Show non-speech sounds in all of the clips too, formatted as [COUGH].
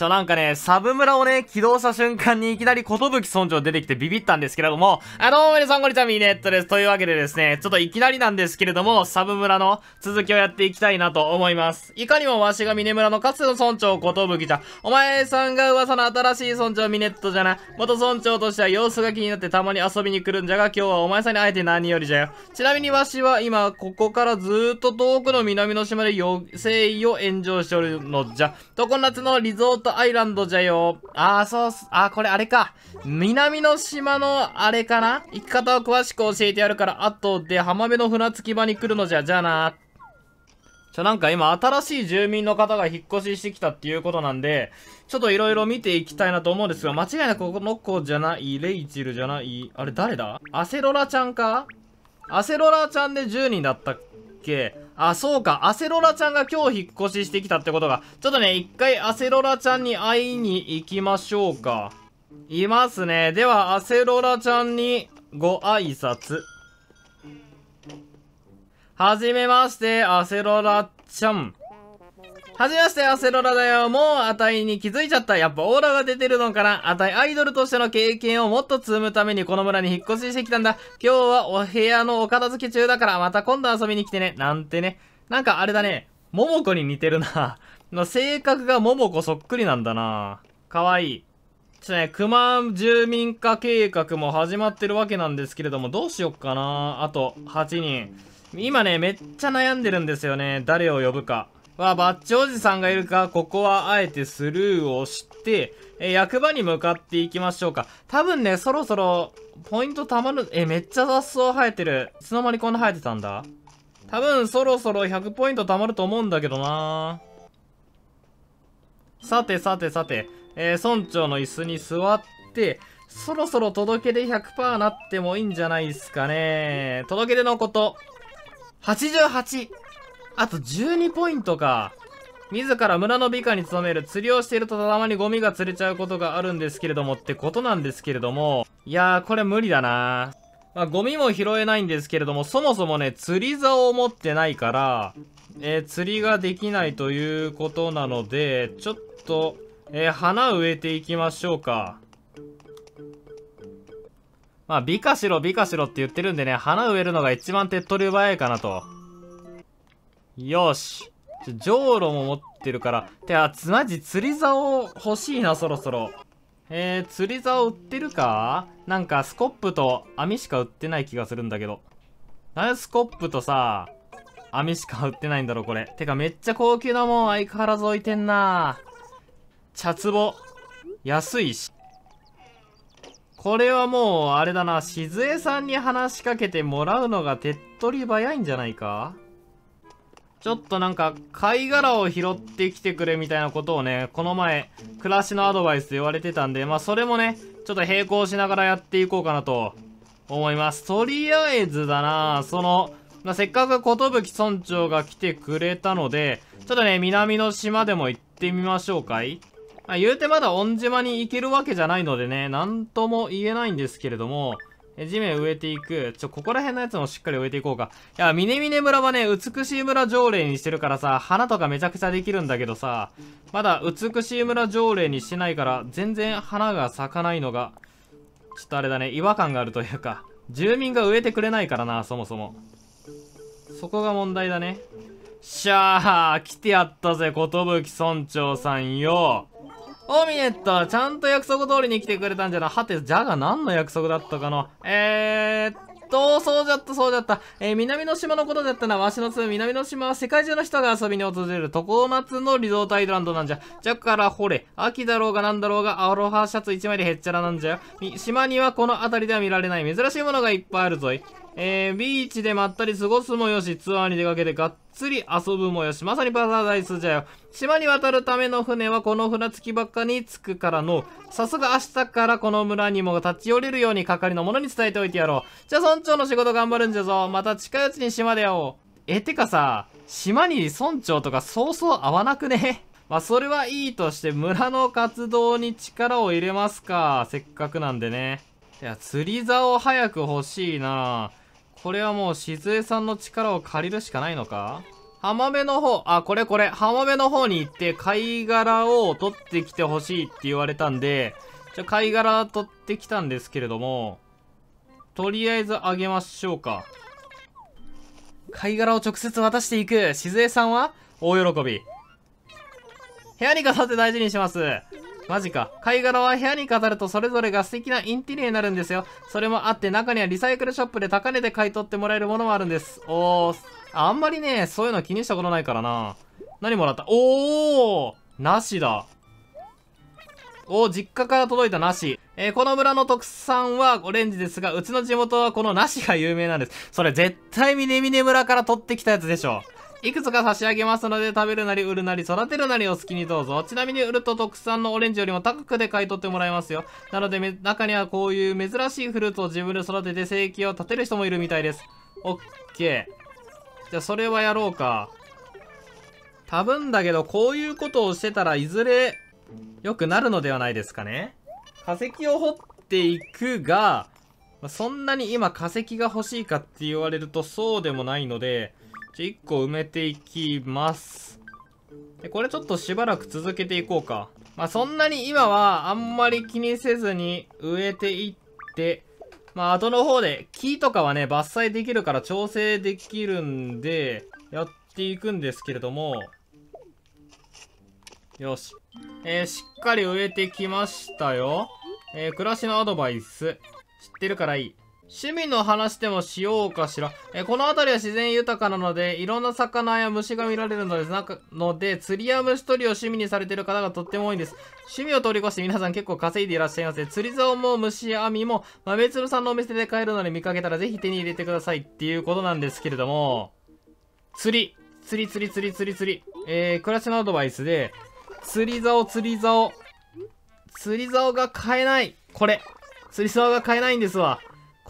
ちょ、なんかね、サブ村をね、起動した瞬間にいきなり寿村長出てきてビビったんですけれども、あのー、皆さんこんにちは、ミネットです。というわけでですね、ちょっといきなりなんですけれども、サブ村の続きをやっていきたいなと思います。いかにもわしがミネ村のかつての村長寿じゃ、お前さんが噂の新しい村長ミネットじゃな、元村長としては様子が気になってたまに遊びに来るんじゃが、今日はお前さんに会えて何よりじゃよ。ちなみにわしは今、ここからずっと遠くの南の島でよ、誠意を炎上しておるのじゃ、常夏のリゾートトアイランドじゃよ。ああ、そうっす。ああ、これあれか。南の島のあれかな行き方を詳しく教えてやるから、後で浜辺の船着き場に来るのじゃ、じゃあなちゃ、なんか今、新しい住民の方が引っ越ししてきたっていうことなんで、ちょっと色々見ていきたいなと思うんですが、間違いなくこの子じゃない、レイチルじゃない、あれ誰だアセロラちゃんかアセロラちゃんで10人だったけあ、そうか。アセロラちゃんが今日引っ越ししてきたってことが。ちょっとね、一回アセロラちゃんに会いに行きましょうか。いますね。では、アセロラちゃんにご挨拶。はじめまして、アセロラちゃん。はじめまして、アセロラだよ。もう、あたいに気づいちゃった。やっぱオーラが出てるのかな。あたいアイドルとしての経験をもっと積むためにこの村に引っ越ししてきたんだ。今日はお部屋のお片付け中だから、また今度遊びに来てね。なんてね。なんかあれだね。ももこに似てるな。の [LAUGHS] 性格がももこそっくりなんだな。かわいい。ちょっとね、熊住民化計画も始まってるわけなんですけれども、どうしよっかなあと8人。今ね、めっちゃ悩んでるんですよね。誰を呼ぶか。あ、バッチおじさんがいるか、ここはあえてスルーをして、え、役場に向かっていきましょうか。多分ね、そろそろ、ポイント貯まる、え、めっちゃ雑草生えてる。いつの間にこんな生えてたんだ多分そろそろ100ポイント貯まると思うんだけどなさてさてさて、えー、村長の椅子に座って、そろそろ届け出100%なってもいいんじゃないですかね。届け出のこと、88! あと12ポイントか。自ら村の美化に勤める釣りをしているとたまにゴミが釣れちゃうことがあるんですけれどもってことなんですけれども、いやーこれ無理だなまあ、ゴミも拾えないんですけれども、そもそもね、釣り竿を持ってないから、えー、釣りができないということなので、ちょっと、えー、花植えていきましょうか。まあ、美化しろ美化しろって言ってるんでね、花植えるのが一番手っ取り早いかなと。よし。じゃ、じょうろも持ってるから。てか、つまじ釣り竿欲しいな、そろそろ。えー、釣り竿売ってるかなんか、スコップと網しか売ってない気がするんだけど。なんでスコップとさ、網しか売ってないんだろ、これ。てか、めっちゃ高級なもん相変わらず置いてんな茶壺。安いし。これはもう、あれだな、しずえさんに話しかけてもらうのが手っ取り早いんじゃないかちょっとなんか、貝殻を拾ってきてくれみたいなことをね、この前、暮らしのアドバイスで言われてたんで、まあそれもね、ちょっと並行しながらやっていこうかなと思います。とりあえずだなその、まあ、せっかくき村長が来てくれたので、ちょっとね、南の島でも行ってみましょうかいまあ、言うてまだ御島に行けるわけじゃないのでね、なんとも言えないんですけれども、え地面植えていく。ちょ、ここら辺のやつもしっかり植えていこうか。いや、ミネミネ村はね、美しい村条例にしてるからさ、花とかめちゃくちゃできるんだけどさ、まだ美しい村条例にしてないから、全然花が咲かないのが、ちょっとあれだね、違和感があるというか、住民が植えてくれないからな、そもそも。そこが問題だね。しゃあ、来てやったぜ、寿村長さんよ。オミネット、ちゃんと約束通りに来てくれたんじゃな。はて、じゃが何の約束だったかの。えーと、そうじゃった、そうじゃった。えー、南の島のことだったな。わしの住む南の島は世界中の人が遊びに訪れる常夏のリゾートアイドランドなんじゃ。じゃからほれ、秋だろうがなんだろうが、アロハシャツ1枚でへっちゃらなんじゃよ。島にはこの辺りでは見られない珍しいものがいっぱいあるぞい。えー、ビーチでまったり過ごすもよし、ツアーに出かけてがっつり遊ぶもよし、まさにパラダイスじゃよ。島に渡るための船はこの船着きばっかに着くからの、さすが明日からこの村にも立ち寄れるように係の者に伝えておいてやろう。じゃあ村長の仕事頑張るんじゃぞ。また近いうちに島で会おう。え、てかさ、島に村長とかそうそう会わなくねまあ、それはいいとして村の活動に力を入れますか。せっかくなんでね。いや、釣り竿早く欲しいなこれはもう静江さんの力を借りるしかないのか浜辺の方、あ、これこれ、浜辺の方に行って、貝殻を取ってきてほしいって言われたんで、じゃ、貝殻取ってきたんですけれども、とりあえずあげましょうか。貝殻を直接渡していく、静江さんは大喜び。部屋に飾って大事にします。マジか。貝殻は部屋に飾るとそれぞれが素敵なインテリアになるんですよ。それもあって中にはリサイクルショップで高値で買い取ってもらえるものもあるんです。おー、あんまりね、そういうの気にしたことないからな。何もらったおーなしだ。お実家から届いたし。えー、この村の特産はオレンジですが、うちの地元はこのなしが有名なんです。それ絶対ミネミネ村から取ってきたやつでしょ。いくつか差し上げますので、食べるなり売るなり育てるなりお好きにどうぞ。ちなみに売ると特産のオレンジよりも高くで買い取ってもらえますよ。なので、中にはこういう珍しいフルーツを自分で育てて生計を立てる人もいるみたいです。オッケー。じゃあ、それはやろうか。多分だけど、こういうことをしてたらいずれ良くなるのではないですかね。化石を掘っていくが、そんなに今化石が欲しいかって言われるとそうでもないので、じゃ、1個埋めていきます。で、これちょっとしばらく続けていこうか。まあ、そんなに今はあんまり気にせずに植えていって、まあ、後の方で木とかはね、伐採できるから調整できるんで、やっていくんですけれども、よし。えー、しっかり植えてきましたよ。えー、暮らしのアドバイス。知ってるからいい。趣味の話でもしようかしら。えこの辺りは自然豊かなので、いろんな魚や虫が見られるのですなので、釣りや虫取りを趣味にされている方がとっても多いんです。趣味を通り越して皆さん結構稼いでいらっしゃいますね。釣り竿も虫網も、豆粒さんのお店で買えるので見かけたらぜひ手に入れてくださいっていうことなんですけれども、釣り、釣り釣り釣り釣り釣り、えー、暮らしのアドバイスで、釣り竿釣り竿、釣り竿が買えない。これ、釣り竿が買えないんですわ。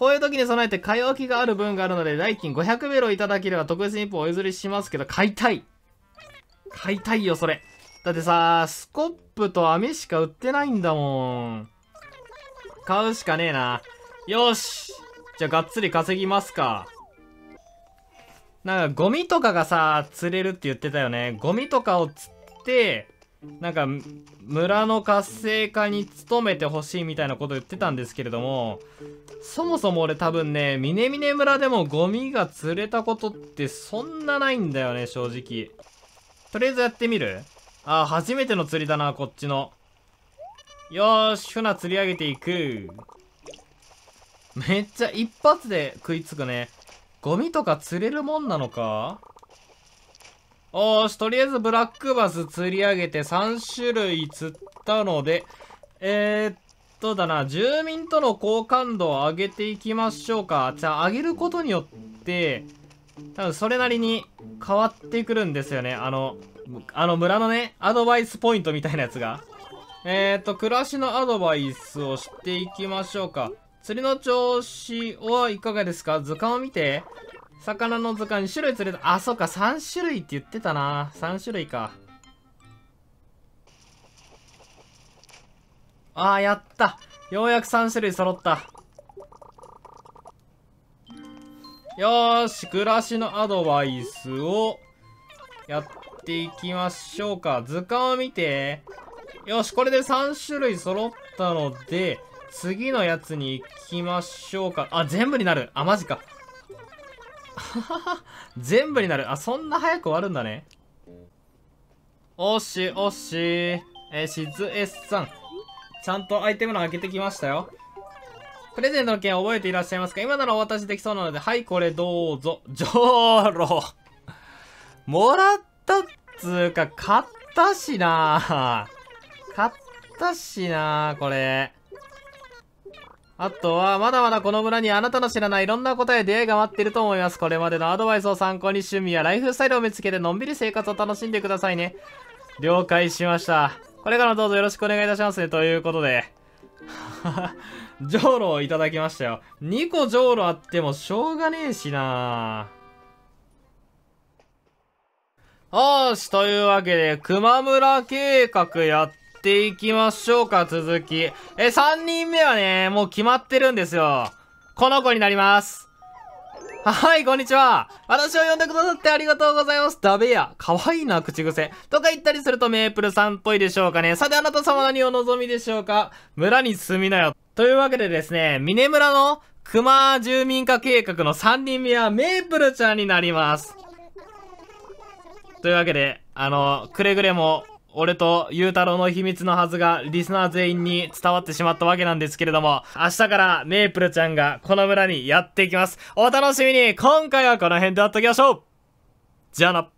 こういう時に備えて買い置きがある分があるので、代金500ベロいただければ特別に1本お譲りしますけど、買いたい買いたいよ、それ。だってさ、スコップと網しか売ってないんだもん。買うしかねえな。よしじゃあ、がっつり稼ぎますか。なんか、ゴミとかがさ、釣れるって言ってたよね。ゴミとかを釣って、なんか村の活性化に努めてほしいみたいなこと言ってたんですけれどもそもそも俺多分ね峰峰村でもゴミが釣れたことってそんなないんだよね正直とりあえずやってみるあ初めての釣りだなこっちのよーし船釣り上げていくめっちゃ一発で食いつくねゴミとか釣れるもんなのかおーし、とりあえずブラックバス釣り上げて3種類釣ったので、えー、っとだな、住民との好感度を上げていきましょうか。じゃあ、上げることによって、多分それなりに変わってくるんですよね。あの、あの村のね、アドバイスポイントみたいなやつが。えー、っと、暮らしのアドバイスをしていきましょうか。釣りの調子はいかがですか図鑑を見て魚の図鑑種類釣れた。あ、そっか、3種類って言ってたな。3種類か。あー、やった。ようやく3種類揃った。よーし、暮らしのアドバイスをやっていきましょうか。図鑑を見て。よし、これで3種類揃ったので、次のやつに行きましょうか。あ、全部になる。あ、マジか。[LAUGHS] 全部になる。あ、そんな早く終わるんだね。おしおしえしずえさん。ちゃんとアイテムの開けてきましたよ。プレゼントの件覚えていらっしゃいますか今ならお渡しできそうなので、はい、これどうぞ。じょろ。もらったっつうか、買ったしな買ったしなこれ。あとは、まだまだこの村にあなたの知らないいろんな答え出会いが待ってると思います。これまでのアドバイスを参考に趣味やライフスタイルを見つけてのんびり生活を楽しんでくださいね。了解しました。これからもどうぞよろしくお願いいたしますね。ということで。じょうろをいただきましたよ。2個ジョーロあってもしょうがねえしなよし、というわけで、熊村計画やっっていきましょうか、続き。え、3人目はね、もう決まってるんですよ。この子になります。はい、こんにちは。私を呼んでくださってありがとうございます。ダベや。かわいいな、口癖。とか言ったりするとメープルさんっぽいでしょうかね。さて、あなた様何をお望みでしょうか村に住みなよ。というわけでですね、峰村の熊住民化計画の3人目はメープルちゃんになります。というわけで、あの、くれぐれも俺とゆうたろうの秘密のはずがリスナー全員に伝わってしまったわけなんですけれども、明日からメープルちゃんがこの村にやってきます。お楽しみに今回はこの辺で会っときましょうじゃあな